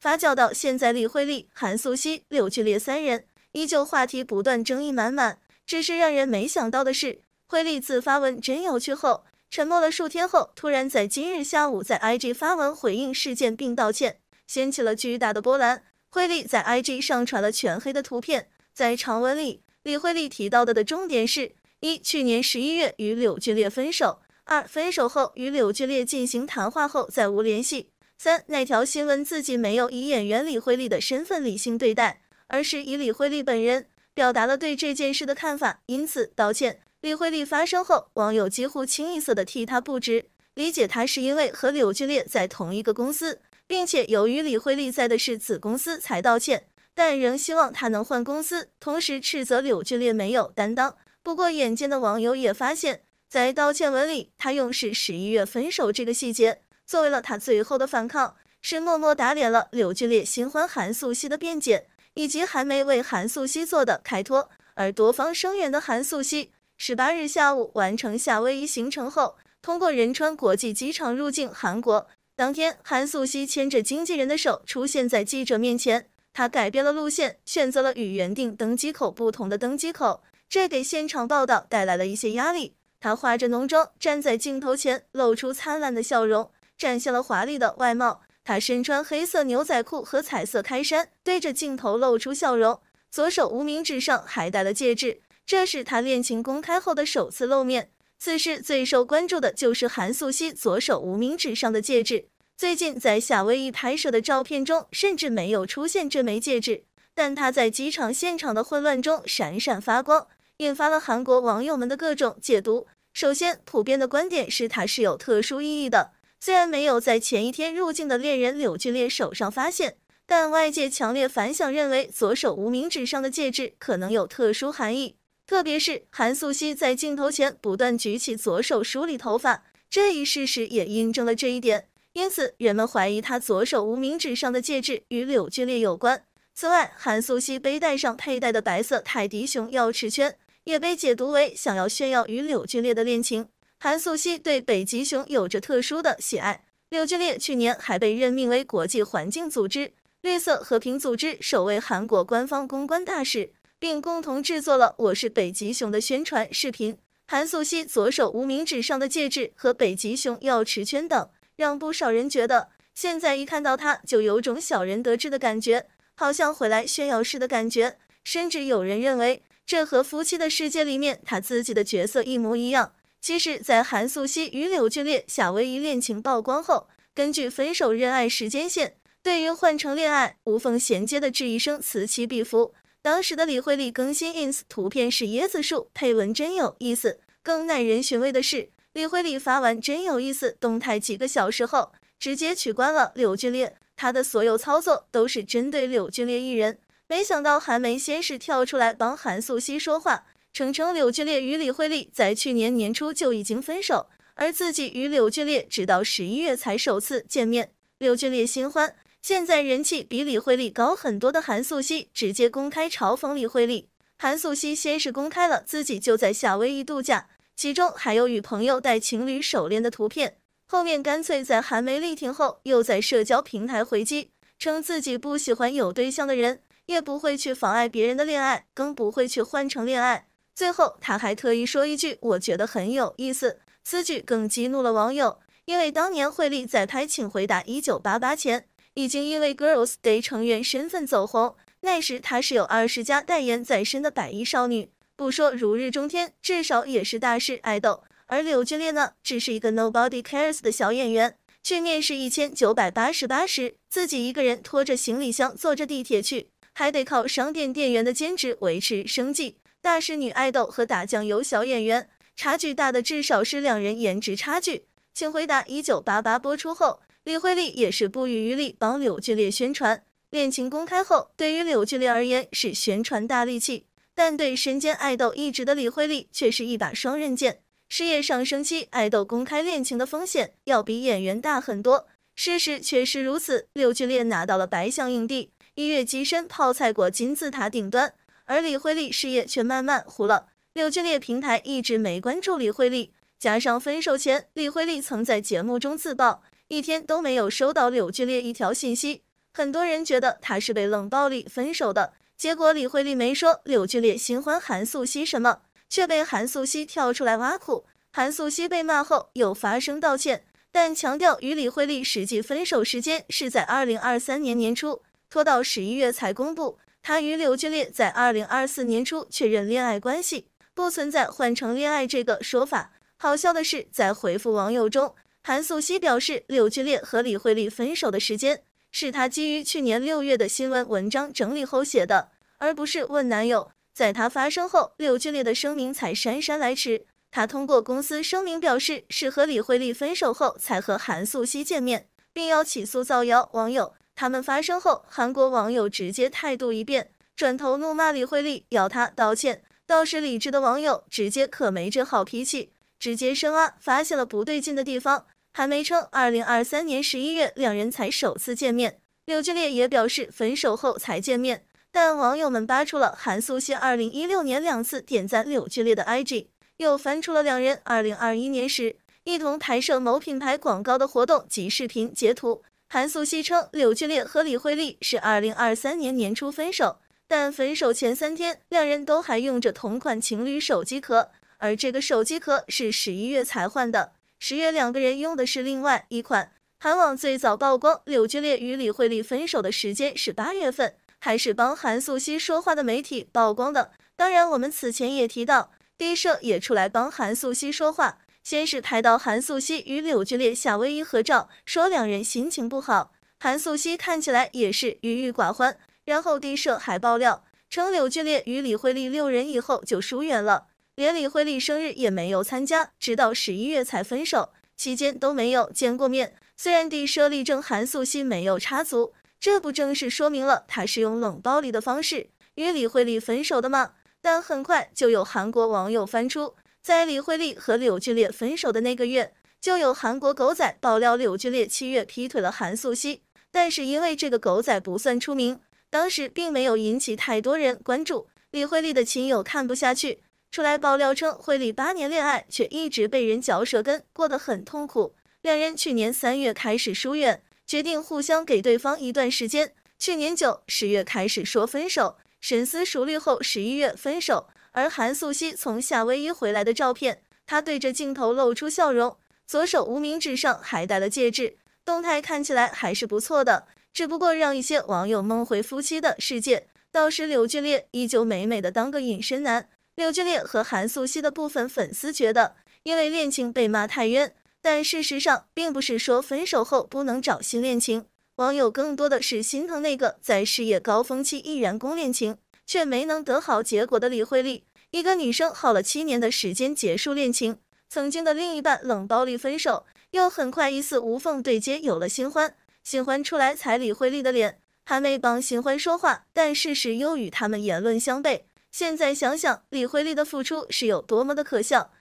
发酵到现在，李惠利、韩素汐、柳俊烈三人依旧话题不断，争议满满。只是让人没想到的是，惠利自发文真有趣后，沉默了数天后，突然在今日下午在 IG 发文回应事件并道歉，掀起了巨大的波澜。惠利在 IG 上传了全黑的图片，在长文里，李惠利提到的的重点是：一、去年十一月与柳俊烈分手；二、分手后与柳俊烈进行谈话后再无联系。三那条新闻自己没有以演员李惠利的身份理性对待，而是以李惠利本人表达了对这件事的看法，因此道歉。李惠利发声后，网友几乎清一色的替他不值，理解他是因为和柳俊烈在同一个公司，并且由于李惠利在的是子公司才道歉，但仍希望他能换公司，同时斥责柳俊烈没有担当。不过，眼尖的网友也发现，在道歉文里，他用是十一月分手这个细节。作为了他最后的反抗，是默默打脸了柳俊烈新欢韩素汐的辩解，以及韩梅为韩素汐做的开脱。而多方声援的韩素汐，十八日下午完成夏威夷行程后，通过仁川国际机场入境韩国。当天，韩素汐牵着经纪人的手出现在记者面前，她改变了路线，选择了与原定登机口不同的登机口，这给现场报道带来了一些压力。她化着浓妆，站在镜头前，露出灿烂的笑容。展现了华丽的外貌，他身穿黑色牛仔裤和彩色开衫，对着镜头露出笑容，左手无名指上还戴了戒指。这是他恋情公开后的首次露面。此事最受关注的就是韩素汐左手无名指上的戒指。最近在夏威夷拍摄的照片中，甚至没有出现这枚戒指，但他在机场现场的混乱中闪闪发光，引发了韩国网友们的各种解读。首先，普遍的观点是他是有特殊意义的。虽然没有在前一天入境的恋人柳俊烈手上发现，但外界强烈反响认为左手无名指上的戒指可能有特殊含义。特别是韩素希在镜头前不断举起左手梳理头发这一事实，也印证了这一点。因此，人们怀疑他左手无名指上的戒指与柳俊烈有关。此外，韩素希背带上佩戴的白色泰迪熊钥匙圈也被解读为想要炫耀与柳俊烈的恋情。韩素希对北极熊有着特殊的喜爱。柳俊烈去年还被任命为国际环境组织绿色和平组织首位韩国官方公关大使，并共同制作了《我是北极熊》的宣传视频。韩素希左手无名指上的戒指和北极熊钥匙圈等，让不少人觉得现在一看到他就有种小人得志的感觉，好像回来炫耀似的。感觉甚至有人认为这和《夫妻的世界》里面他自己的角色一模一样。其实，在韩素汐与柳俊烈夏威夷恋情曝光后，根据分手认爱时间线，对于换乘恋爱无缝衔接的质疑声此起彼伏。当时的李惠利更新 ins 图片是椰子树，配文真有意思。更耐人寻味的是，李惠利发完真有意思动态几个小时后，直接取关了柳俊烈。她的所有操作都是针对柳俊烈一人。没想到韩梅先是跳出来帮韩素汐说话。声称柳俊烈与李惠利在去年年初就已经分手，而自己与柳俊烈直到十一月才首次见面。柳俊烈新欢，现在人气比李惠利高很多的韩素希直接公开嘲讽李惠利。韩素汐先是公开了自己就在夏威夷度假，其中还有与朋友戴情侣手链的图片。后面干脆在韩媒力挺后，又在社交平台回击，称自己不喜欢有对象的人，也不会去妨碍别人的恋爱，更不会去换成恋爱。最后，他还特意说一句，我觉得很有意思。此举更激怒了网友，因为当年惠利在拍《请回答1988》前，已经因为 Girls Day 成员身份走红，那时她是有二十家代言在身的百亿少女，不说如日中天，至少也是大势爱豆。而柳俊烈呢，只是一个 Nobody cares 的小演员，去面试一千九百八十八时，自己一个人拖着行李箱坐着地铁去，还得靠商店店员的兼职维持生计。大是女爱豆和打酱油小演员差距大的至少是两人颜值差距。请回答：一九八八播出后，李慧利也是不遗余力帮柳俊烈宣传。恋情公开后，对于柳俊烈而言是宣传大力气，但对身兼爱豆一职的李慧利却是一把双刃剑。事业上升期，爱豆公开恋情的风险要比演员大很多。事实确实如此。柳俊烈拿到了白象影帝，一跃跻身泡菜国金字塔顶端。而李慧利事业却慢慢糊了，柳俊烈平台一直没关注李慧利，加上分手前李慧利曾在节目中自曝一天都没有收到柳俊烈一条信息，很多人觉得她是被冷暴力分手的。结果李慧利没说柳俊烈新欢韩素汐什么，却被韩素汐跳出来挖苦。韩素汐被骂后又发声道歉，但强调与李慧利实际分手时间是在二零二三年年初，拖到十一月才公布。他与柳俊烈在二零二四年初确认恋爱关系，不存在换成恋爱这个说法。好笑的是，在回复网友中，韩素希表示柳俊烈和李慧利分手的时间，是他基于去年六月的新闻文章整理后写的，而不是问男友。在他发声后，柳俊烈的声明才姗姗来迟。他通过公司声明表示是和李慧利分手后才和韩素希见面，并要起诉造谣网友。他们发生后，韩国网友直接态度一变，转头怒骂李惠利，要他道歉。倒是理智的网友直接可没这好脾气，直接深挖，发现了不对劲的地方。韩媒称，2023年11月两人才首次见面，柳俊烈也表示分手后才见面。但网友们扒出了韩素希2016年两次点赞柳俊烈的 IG，又翻出了两人2021年时一同拍摄某品牌广告的活动及视频截图。韩素希称，柳俊烈和李惠利是二零二三年年初分手，但分手前三天，两人都还用着同款情侣手机壳，而这个手机壳是十一月才换的，十月两个人用的是另外一款。韩网最早曝光柳俊烈与李惠利分手的时间是八月份，还是帮韩素希说话的媒体曝光的？当然，我们此前也提到低社也出来帮韩素希说话。先是拍到韩素汐与柳俊烈夏威夷合照，说两人心情不好，韩素汐看起来也是郁郁寡欢。然后地社还爆料称柳俊烈与李惠利六人以后就疏远了，连李惠利生日也没有参加，直到十一月才分手，期间都没有见过面。虽然地社力证韩素汐没有插足，这不正是说明了他是用冷暴力的方式与李惠利分手的吗？但很快就有韩国网友翻出。在李慧利和柳俊烈分手的那个月，就有韩国狗仔爆料柳俊烈七月劈腿了韩素希，但是因为这个狗仔不算出名，当时并没有引起太多人关注。李慧利的亲友看不下去，出来爆料称慧利八年恋爱却一直被人嚼舌根，过得很痛苦。两人去年三月开始疏远，决定互相给对方一段时间。去年九十月开始说分手，深思熟虑后十一月分手。而韩素汐从夏威夷回来的照片，她对着镜头露出笑容，左手无名指上还戴了戒指，动态看起来还是不错的。只不过让一些网友梦回夫妻的世界，倒是柳俊烈依旧美美的当个隐身男。柳俊烈和韩素汐的部分粉丝觉得，因为恋情被骂太冤，但事实上并不是说分手后不能找新恋情，网友更多的是心疼那个在事业高峰期一然攻恋情。却没能得好结果的李慧利，一个女生耗了七年的时间结束恋情，曾经的另一半冷暴力分手，又很快一次无缝对接有了新欢，新欢出来踩李慧利的脸，还没帮新欢说话，但事实又与他们言论相悖。现在想想，李慧利的付出是有多么的可笑。